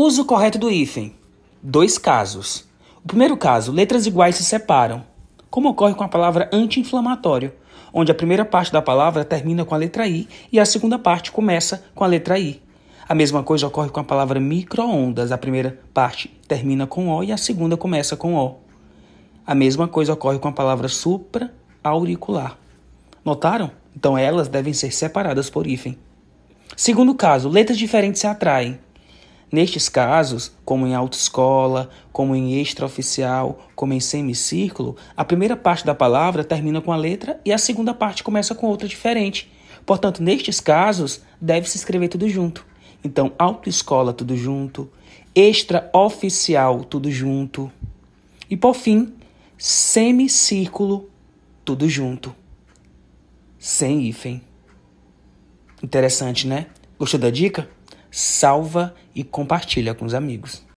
Uso correto do hífen. Dois casos. O primeiro caso, letras iguais se separam, como ocorre com a palavra anti-inflamatório, onde a primeira parte da palavra termina com a letra I e a segunda parte começa com a letra I. A mesma coisa ocorre com a palavra microondas. A primeira parte termina com O e a segunda começa com O. A mesma coisa ocorre com a palavra supra-auricular. Notaram? Então elas devem ser separadas por hífen. Segundo caso, letras diferentes se atraem. Nestes casos, como em autoescola, como em extraoficial, como em semicírculo, a primeira parte da palavra termina com a letra e a segunda parte começa com outra diferente. Portanto, nestes casos, deve-se escrever tudo junto. Então, autoescola, tudo junto, extraoficial, tudo junto. E por fim, semicírculo, tudo junto. Sem hífen. Interessante, né? Gostou da dica? Salva e compartilha com os amigos.